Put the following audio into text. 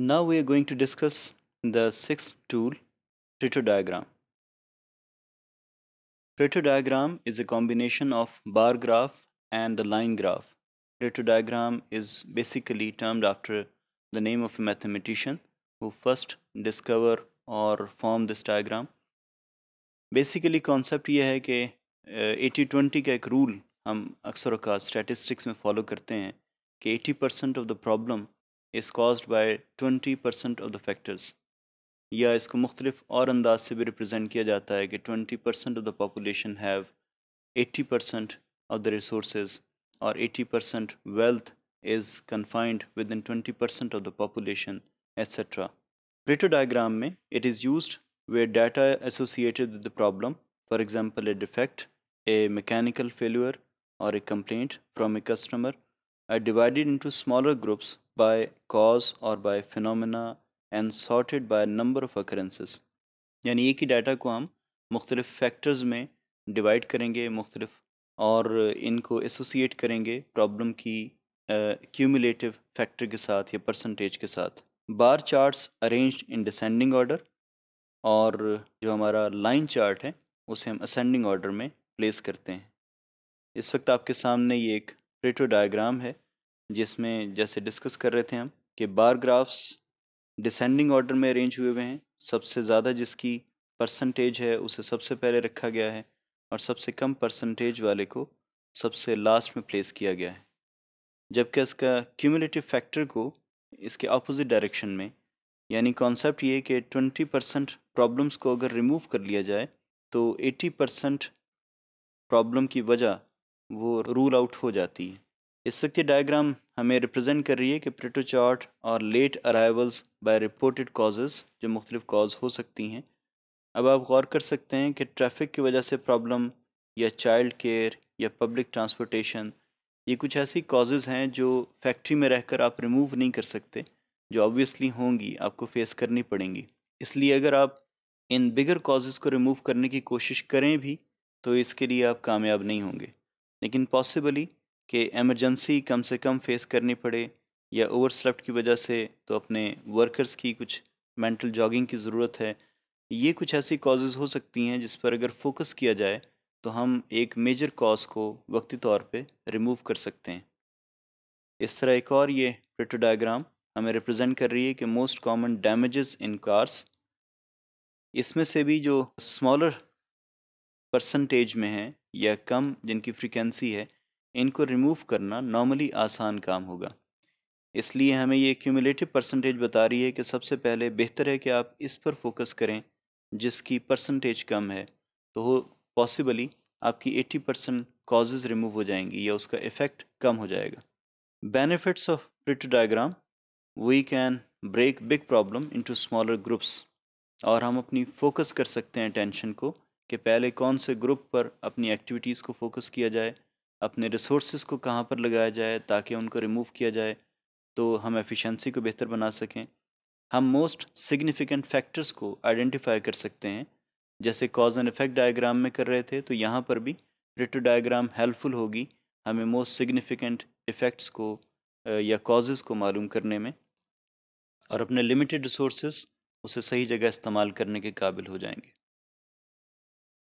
Now we are going to discuss the sixth tool, Pareto diagram. Pareto diagram is a combination of bar graph and the line graph. Pareto diagram is basically termed after the name of a mathematician who first discover or form this diagram. Basically, concept ये है कि 80-20 uh, का एक rule हम अक्सर का statistics में follow करते हैं कि is caused by 20% of the factors या इसको मुख्तलिफ और अंदाज से भी 20% of the population have 80% of the resources or 80% wealth is confined within 20% of the population, etc. Pareto diagram mein, it is used where data associated with the problem, for example a defect, a mechanical failure or a complaint from a customer are divided into smaller groups by cause or by phenomena and sorted by number of occurrences यानी एक ही data को हम मुख्तलिफ़ factors में divide करेंगे मुख्तलिफ और इनको एसोसिएट करेंगे प्रॉब्लम की क्यूमुलेटिव uh, फैक्टर के साथ या परसेंटेज के साथ bar charts arrange in descending order और जो हमारा लाइन चार्ट है उसे हम असेंडिंग ऑर्डर में प्लेस करते हैं इस वक्त आपके सामने ये एक प्लेटो डायग्राम है जिसमें जैसे डिस्कस कर रहे थे हम कि बार ग्राफ्स डिसेंडिंग ऑर्डर में अरेंज हुए हुए हैं सबसे ज़्यादा जिसकी परसेंटेज है उसे सबसे पहले रखा गया है और सबसे कम परसेंटेज वाले को सबसे लास्ट में प्लेस किया गया है जबकि इसका क्यूमुलेटिव फैक्टर को इसके अपोजिट डायरेक्शन में यानी कॉन्सेप्ट ये कि 20 परसेंट प्रॉब्लम्स को अगर रिमूव कर लिया जाए तो 80 परसेंट प्रॉब्लम की वजह वो रूल आउट हो जाती है इस वक्त ये डायग्राम हमें रिप्रेजेंट कर रही है कि प्रेटो चार्ट और late arrivals by reported causes जो मुख्तलिफ कॉज हो सकती हैं अब आप गौर कर सकते हैं कि ट्रैफिक की वजह से प्रॉब्लम या चाइल्ड केयर या पब्लिक ट्रांसपोर्टेशन ये कुछ ऐसी कॉजेज हैं जो फैक्ट्री में रहकर आप रिमूव नहीं कर सकते जो ऑब्वियसली होंगी आपको फेस करनी पड़ेंगी इसलिए अगर आप इन बिगर कॉजेज़ को रिमूव करने की कोशिश करें भी तो इसके लिए आप कामयाब नहीं होंगे लेकिन पॉसिबली कि एमरजेंसी कम से कम फेस करनी पड़े या ओवर की वजह से तो अपने वर्कर्स की कुछ मेंटल जॉगिंग की ज़रूरत है ये कुछ ऐसी कॉजेज़ हो सकती हैं जिस पर अगर फोकस किया जाए तो हम एक मेजर कॉज को वक्ती तौर पे रिमूव कर सकते हैं इस तरह एक और ये प्रिटो डायग्राम हमें रिप्रेजेंट कर रही है कि most common damages in cars इसमें से भी जो स्मॉलर परसेंटेज में हैं या कम जिनकी फ्रीक्वेंसी है इनको रिमूव करना नॉर्मली आसान काम होगा इसलिए हमें ये क्यूमुलेटिव परसेंटेज बता रही है कि सबसे पहले बेहतर है कि आप इस पर फोकस करें जिसकी परसेंटेज कम है तो हो पॉसिबली आपकी 80 परसेंट कॉजेज़ रिमूव हो जाएंगी या उसका इफ़ेक्ट कम हो जाएगा benefits of Pareto diagram we can break big problem into smaller groups और हम अपनी फोकस कर सकते हैं टेंशन को कि पहले कौन से ग्रुप पर अपनी एक्टिविटीज़ को फोकस किया जाए अपने रिसोर्स को कहाँ पर लगाया जाए ताकि उनको रिमूव किया जाए तो हम एफिशिएंसी को बेहतर बना सकें हम मोस्ट सिग्निफिकेंट फैक्टर्स को आइडेंटिफाई कर सकते हैं जैसे कॉज एंड इफेक्ट डायग्राम में कर रहे थे तो यहाँ पर भी रिटो डायग्राम हेल्पफुल होगी हमें मोस्ट सिग्निफिकेंट इफ़ेक्ट्स को या कॉजेज़ को मालूम करने में और अपने लिमिटेड रिसोर्स उसे सही जगह इस्तेमाल करने के काबिल हो जाएंगे